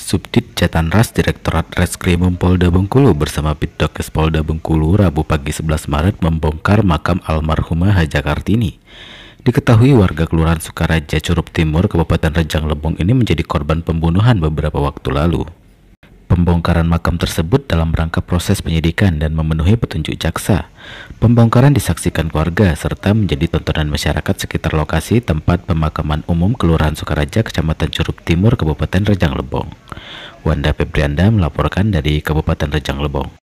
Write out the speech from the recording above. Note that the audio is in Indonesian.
Subdit Ras Direktorat Reskrimum Polda Bengkulu bersama Pitdokes Polda Bengkulu Rabu pagi 11 Maret membongkar makam almarhumah Haja Kartini. Diketahui warga Kelurahan Sukaraja Curup Timur, Kabupaten Rejang Lebong ini menjadi korban pembunuhan beberapa waktu lalu. Pembongkaran makam tersebut dalam rangka proses penyidikan dan memenuhi petunjuk jaksa. Pembongkaran disaksikan keluarga serta menjadi tontonan masyarakat sekitar lokasi tempat pemakaman umum Kelurahan Sukaraja, Kecamatan Curup Timur, Kabupaten Rejang Lebong. Wanda Febrianda melaporkan dari Kabupaten Rejang Lebong.